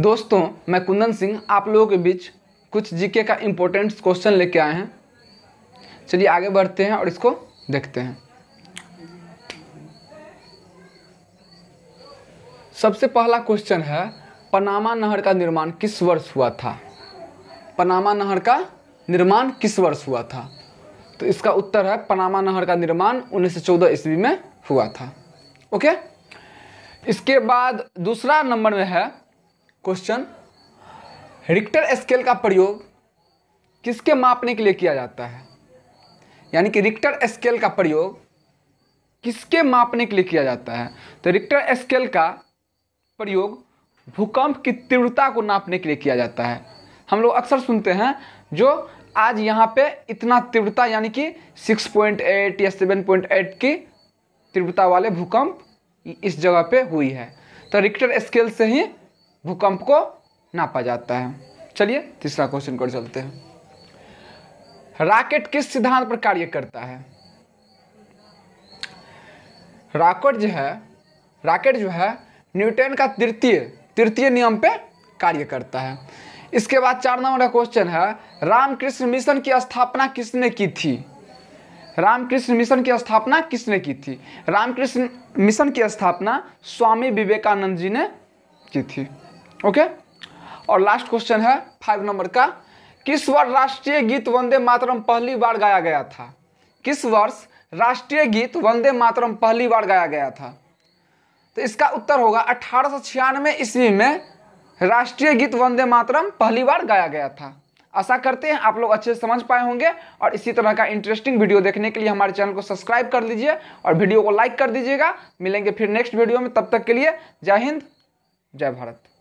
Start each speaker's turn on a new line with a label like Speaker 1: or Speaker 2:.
Speaker 1: दोस्तों मैं कुंदन सिंह आप लोगों के बीच कुछ जीके का इम्पोर्टेंट क्वेश्चन लेके आए हैं चलिए आगे बढ़ते हैं और इसको देखते हैं सबसे पहला क्वेश्चन है पनामा नहर का निर्माण किस वर्ष हुआ था पनामा नहर का निर्माण किस वर्ष हुआ था तो इसका उत्तर है पनामा नहर का निर्माण 1914 ईस्वी में हुआ था ओके इसके बाद दूसरा नंबर में है क्वेश्चन रिक्टर स्केल का प्रयोग किसके मापने के लिए किया जाता है यानी कि रिक्टर स्केल का प्रयोग किसके मापने के लिए किया जाता है तो रिक्टर स्केल का प्रयोग भूकंप की तीव्रता को नापने के लिए किया जाता है हम लोग अक्सर सुनते हैं जो आज यहाँ पे इतना तीव्रता यानी कि 6.8 या 7.8 की तीव्रता वाले भूकंप इस जगह पे हुई है तो रिक्टर स्केल से ही भूकंप को नापा जाता है चलिए तीसरा क्वेश्चन कर चलते हैं रॉकेट किस सिद्धांत पर कार्य करता है रॉकेट जो है रॉकेट जो है न्यूटन का तृतीय तृतीय नियम पे कार्य करता है इसके बाद चार नंबर का क्वेश्चन है रामकृष्ण मिशन की स्थापना किसने की थी रामकृष्ण मिशन की स्थापना किसने की थी रामकृष्ण मिशन की स्थापना स्वामी विवेकानंद जी ने की थी ओके और लास्ट क्वेश्चन है फाइव नंबर का किस वर्ष राष्ट्रीय गीत वंदे मातरम पहली बार गाया गया था किस वर्ष राष्ट्रीय गीत वंदे मातरम पहली बार गाया गया था तो इसका उत्तर होगा अठारह सौ ईस्वी में राष्ट्रीय गीत वंदे मातरम पहली बार गाया गया था आशा करते हैं आप लोग अच्छे से समझ पाए होंगे और इसी तरह का इंटरेस्टिंग वीडियो देखने के लिए हमारे चैनल को सब्सक्राइब कर लीजिए और वीडियो को लाइक कर दीजिएगा मिलेंगे फिर नेक्स्ट वीडियो में तब तक के लिए जय हिंद जय भारत